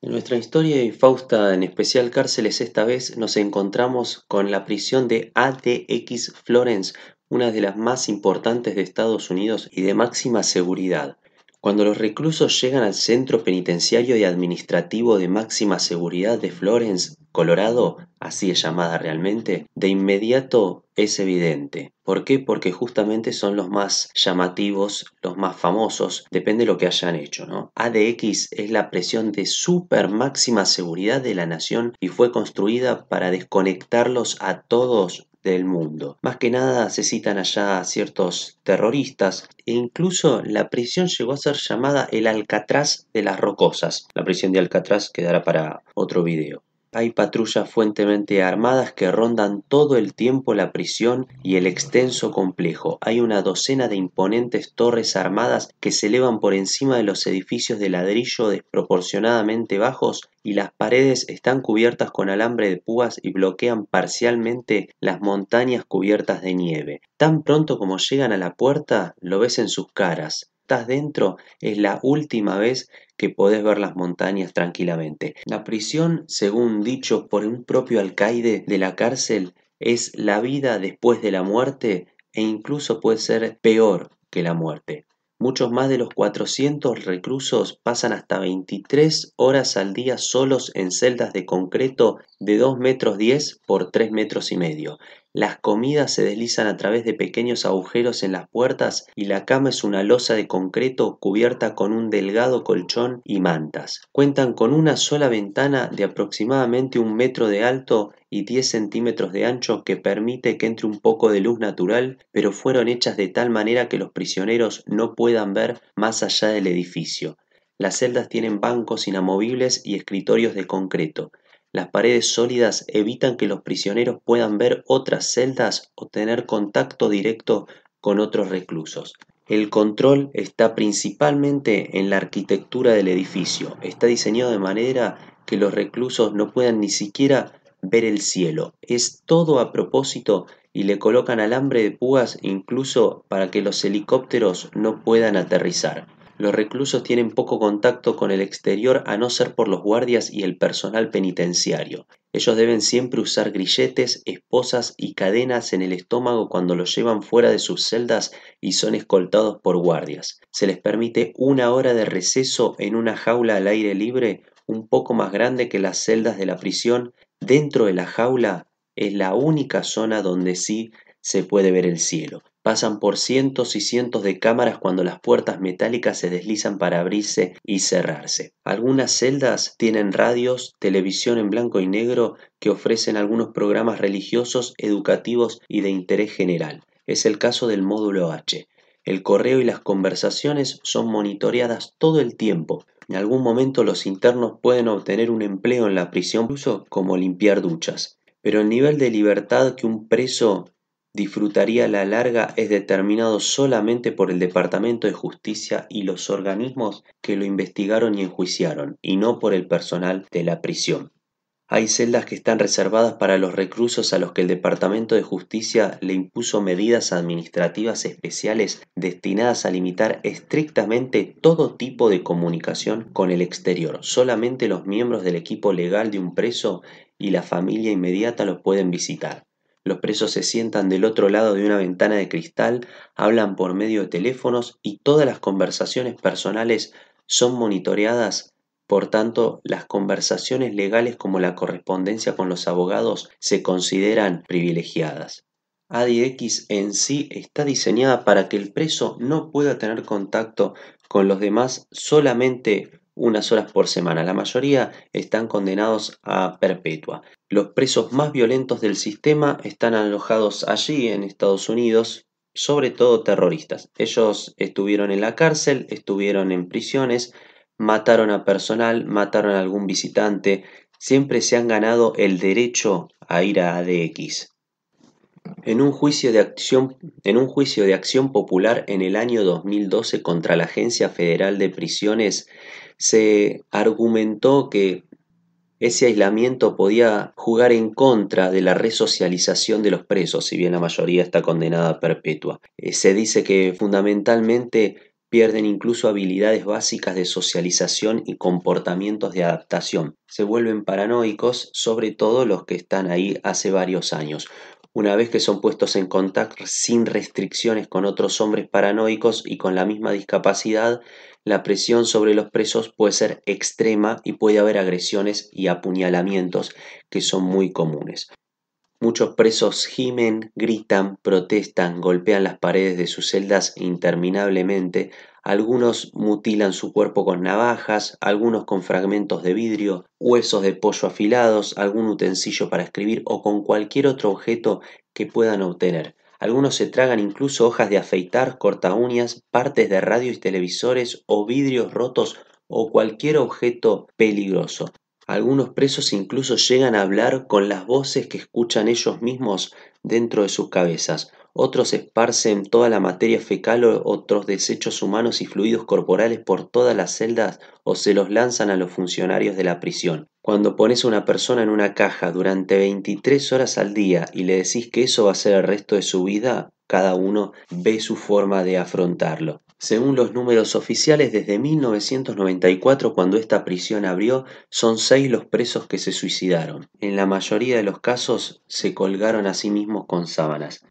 En nuestra historia de Fausta, en especial cárceles esta vez, nos encontramos con la prisión de ATX Florence, una de las más importantes de Estados Unidos y de máxima seguridad. Cuando los reclusos llegan al centro penitenciario y administrativo de máxima seguridad de Florence, Colorado, así es llamada realmente, de inmediato es evidente. ¿Por qué? Porque justamente son los más llamativos, los más famosos, depende de lo que hayan hecho, ¿no? ADX es la presión de super máxima seguridad de la nación y fue construida para desconectarlos a todos del mundo. Más que nada se citan allá ciertos terroristas e incluso la prisión llegó a ser llamada el Alcatraz de las Rocosas. La prisión de Alcatraz quedará para otro video. Hay patrullas fuertemente armadas que rondan todo el tiempo la prisión y el extenso complejo. Hay una docena de imponentes torres armadas que se elevan por encima de los edificios de ladrillo desproporcionadamente bajos y las paredes están cubiertas con alambre de púas y bloquean parcialmente las montañas cubiertas de nieve. Tan pronto como llegan a la puerta, lo ves en sus caras dentro, es la última vez que podés ver las montañas tranquilamente. La prisión, según dicho por un propio alcaide de la cárcel, es la vida después de la muerte e incluso puede ser peor que la muerte. Muchos más de los 400 reclusos pasan hasta 23 horas al día solos en celdas de concreto de 2 metros 10 por 3 metros y medio. Las comidas se deslizan a través de pequeños agujeros en las puertas y la cama es una losa de concreto cubierta con un delgado colchón y mantas. Cuentan con una sola ventana de aproximadamente un metro de alto y diez centímetros de ancho que permite que entre un poco de luz natural, pero fueron hechas de tal manera que los prisioneros no puedan ver más allá del edificio. Las celdas tienen bancos inamovibles y escritorios de concreto. Las paredes sólidas evitan que los prisioneros puedan ver otras celdas o tener contacto directo con otros reclusos. El control está principalmente en la arquitectura del edificio. Está diseñado de manera que los reclusos no puedan ni siquiera ver el cielo. Es todo a propósito y le colocan alambre de púas incluso para que los helicópteros no puedan aterrizar. Los reclusos tienen poco contacto con el exterior a no ser por los guardias y el personal penitenciario. Ellos deben siempre usar grilletes, esposas y cadenas en el estómago cuando los llevan fuera de sus celdas y son escoltados por guardias. Se les permite una hora de receso en una jaula al aire libre un poco más grande que las celdas de la prisión. Dentro de la jaula es la única zona donde sí se puede ver el cielo pasan por cientos y cientos de cámaras cuando las puertas metálicas se deslizan para abrirse y cerrarse. Algunas celdas tienen radios, televisión en blanco y negro que ofrecen algunos programas religiosos, educativos y de interés general. Es el caso del módulo H. El correo y las conversaciones son monitoreadas todo el tiempo. En algún momento los internos pueden obtener un empleo en la prisión, incluso como limpiar duchas. Pero el nivel de libertad que un preso disfrutaría la larga es determinado solamente por el Departamento de Justicia y los organismos que lo investigaron y enjuiciaron, y no por el personal de la prisión. Hay celdas que están reservadas para los reclusos a los que el Departamento de Justicia le impuso medidas administrativas especiales destinadas a limitar estrictamente todo tipo de comunicación con el exterior. Solamente los miembros del equipo legal de un preso y la familia inmediata lo pueden visitar. Los presos se sientan del otro lado de una ventana de cristal, hablan por medio de teléfonos y todas las conversaciones personales son monitoreadas. Por tanto, las conversaciones legales como la correspondencia con los abogados se consideran privilegiadas. ADX en sí está diseñada para que el preso no pueda tener contacto con los demás solamente unas horas por semana. La mayoría están condenados a perpetua. Los presos más violentos del sistema están alojados allí en Estados Unidos, sobre todo terroristas. Ellos estuvieron en la cárcel, estuvieron en prisiones, mataron a personal, mataron a algún visitante, siempre se han ganado el derecho a ir a ADX. En un, juicio de acción, en un juicio de acción popular en el año 2012 contra la Agencia Federal de Prisiones, se argumentó que ese aislamiento podía jugar en contra de la resocialización de los presos, si bien la mayoría está condenada a perpetua. Eh, se dice que fundamentalmente pierden incluso habilidades básicas de socialización y comportamientos de adaptación. Se vuelven paranoicos, sobre todo los que están ahí hace varios años. Una vez que son puestos en contacto sin restricciones con otros hombres paranoicos y con la misma discapacidad, la presión sobre los presos puede ser extrema y puede haber agresiones y apuñalamientos que son muy comunes. Muchos presos gimen, gritan, protestan, golpean las paredes de sus celdas interminablemente, algunos mutilan su cuerpo con navajas, algunos con fragmentos de vidrio, huesos de pollo afilados, algún utensilio para escribir o con cualquier otro objeto que puedan obtener. Algunos se tragan incluso hojas de afeitar, cortaúñas, partes de radio y televisores o vidrios rotos o cualquier objeto peligroso. Algunos presos incluso llegan a hablar con las voces que escuchan ellos mismos dentro de sus cabezas. Otros esparcen toda la materia fecal o otros desechos humanos y fluidos corporales por todas las celdas o se los lanzan a los funcionarios de la prisión. Cuando pones a una persona en una caja durante 23 horas al día y le decís que eso va a ser el resto de su vida, cada uno ve su forma de afrontarlo. Según los números oficiales, desde 1994, cuando esta prisión abrió, son seis los presos que se suicidaron. En la mayoría de los casos se colgaron a sí mismos con sábanas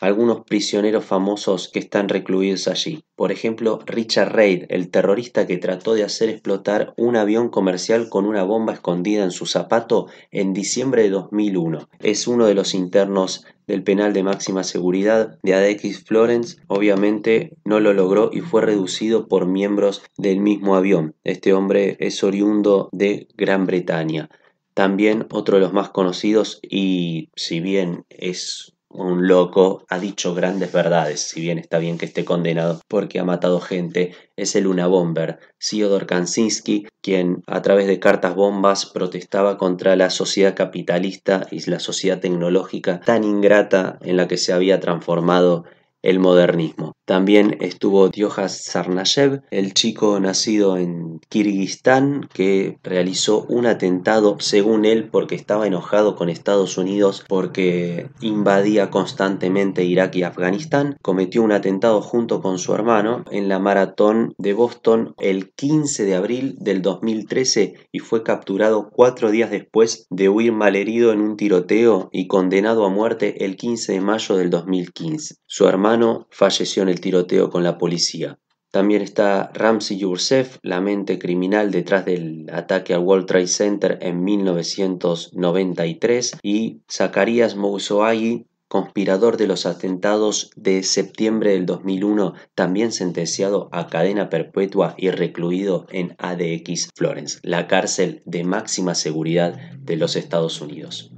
algunos prisioneros famosos que están recluidos allí. Por ejemplo, Richard Reid, el terrorista que trató de hacer explotar un avión comercial con una bomba escondida en su zapato en diciembre de 2001. Es uno de los internos del penal de máxima seguridad de ADX Florence, obviamente no lo logró y fue reducido por miembros del mismo avión. Este hombre es oriundo de Gran Bretaña. También otro de los más conocidos y si bien es un loco, ha dicho grandes verdades, si bien está bien que esté condenado porque ha matado gente, es el Una Bomber, Theodor Kaczynski, quien a través de cartas bombas protestaba contra la sociedad capitalista y la sociedad tecnológica tan ingrata en la que se había transformado el modernismo. También estuvo Tiojas Sarnashev, el chico nacido en Kirguistán que realizó un atentado, según él, porque estaba enojado con Estados Unidos porque invadía constantemente Irak y Afganistán. Cometió un atentado junto con su hermano en la maratón de Boston el 15 de abril del 2013 y fue capturado cuatro días después de huir malherido en un tiroteo y condenado a muerte el 15 de mayo del 2015. Su hermano falleció en el tiroteo con la policía. También está Ramsey Youssef, la mente criminal detrás del ataque al World Trade Center en 1993, y Zacarías Moussaoui, conspirador de los atentados de septiembre del 2001, también sentenciado a cadena perpetua y recluido en ADX Florence, la cárcel de máxima seguridad de los Estados Unidos.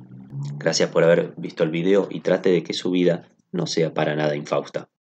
Gracias por haber visto el video y trate de que su vida no sea para nada infausta.